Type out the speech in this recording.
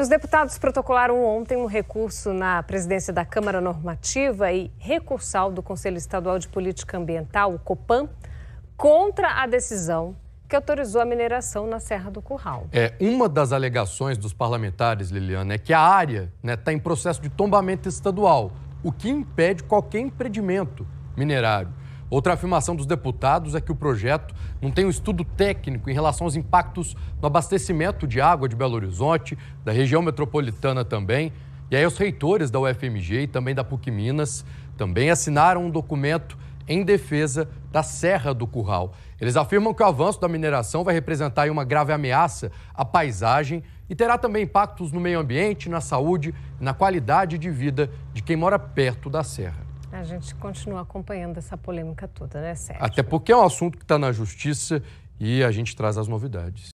os deputados protocolaram ontem um recurso na presidência da Câmara Normativa e recursal do Conselho Estadual de Política Ambiental, o COPAM, contra a decisão que autorizou a mineração na Serra do Curral. É, uma das alegações dos parlamentares, Liliana, é que a área está né, tá em processo de tombamento estadual, o que impede qualquer empreendimento minerário. Outra afirmação dos deputados é que o projeto não tem um estudo técnico em relação aos impactos no abastecimento de água de Belo Horizonte, da região metropolitana também. E aí, os reitores da UFMG e também da PUC Minas também assinaram um documento em defesa da Serra do Curral. Eles afirmam que o avanço da mineração vai representar uma grave ameaça à paisagem e terá também impactos no meio ambiente, na saúde e na qualidade de vida de quem mora perto da serra. A gente continua acompanhando essa polêmica toda, né, Sérgio? Até porque é um assunto que está na justiça e a gente traz as novidades.